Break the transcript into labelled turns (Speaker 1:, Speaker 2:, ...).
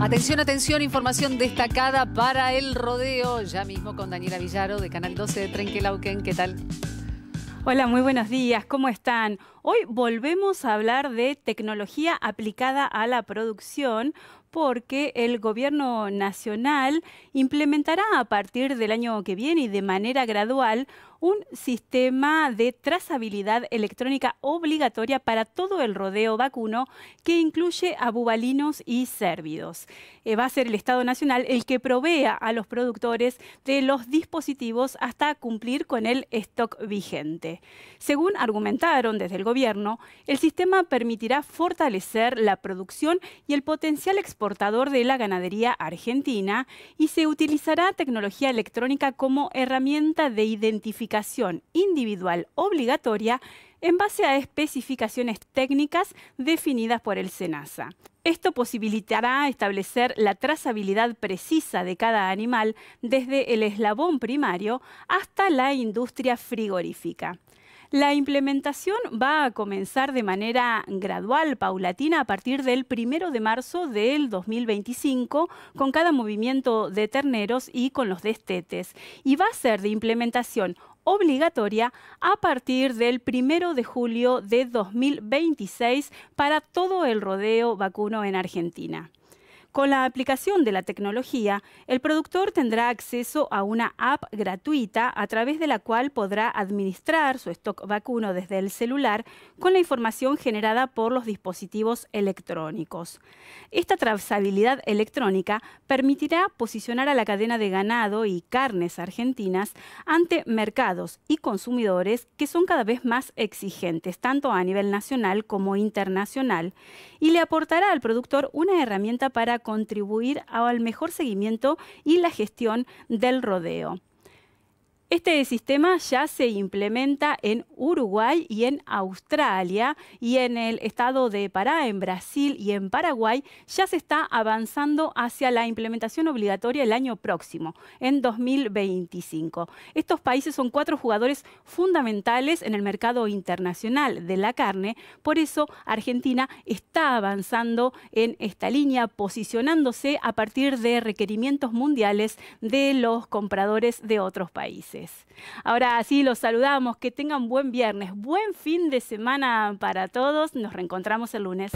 Speaker 1: Atención, atención, información destacada para el rodeo, ya mismo con Daniela Villaro de Canal 12 de Trenquelauquen. ¿Qué tal? Hola, muy buenos días, ¿cómo están? Hoy volvemos a hablar de tecnología aplicada a la producción porque el gobierno nacional implementará a partir del año que viene y de manera gradual un sistema de trazabilidad electrónica obligatoria para todo el rodeo vacuno que incluye a bubalinos y cérvidos. Eh, va a ser el Estado Nacional el que provea a los productores de los dispositivos hasta cumplir con el stock vigente. Según argumentaron desde el gobierno, el sistema permitirá fortalecer la producción y el potencial exportador de la ganadería argentina y se utilizará tecnología electrónica como herramienta de identificación individual obligatoria en base a especificaciones técnicas definidas por el SENASA. Esto posibilitará establecer la trazabilidad precisa de cada animal desde el eslabón primario hasta la industria frigorífica. La implementación va a comenzar de manera gradual, paulatina, a partir del 1 de marzo del 2025, con cada movimiento de terneros y con los destetes, y va a ser de implementación obligatoria a partir del 1 de julio de 2026 para todo el rodeo vacuno en Argentina. Con la aplicación de la tecnología, el productor tendrá acceso a una app gratuita a través de la cual podrá administrar su stock vacuno desde el celular con la información generada por los dispositivos electrónicos. Esta trazabilidad electrónica permitirá posicionar a la cadena de ganado y carnes argentinas ante mercados y consumidores que son cada vez más exigentes, tanto a nivel nacional como internacional, y le aportará al productor una herramienta para contribuir al mejor seguimiento y la gestión del rodeo. Este sistema ya se implementa en Uruguay y en Australia y en el estado de Pará, en Brasil y en Paraguay ya se está avanzando hacia la implementación obligatoria el año próximo, en 2025. Estos países son cuatro jugadores fundamentales en el mercado internacional de la carne, por eso Argentina está avanzando en esta línea, posicionándose a partir de requerimientos mundiales de los compradores de otros países. Ahora sí, los saludamos, que tengan buen viernes, buen fin de semana para todos, nos reencontramos el lunes.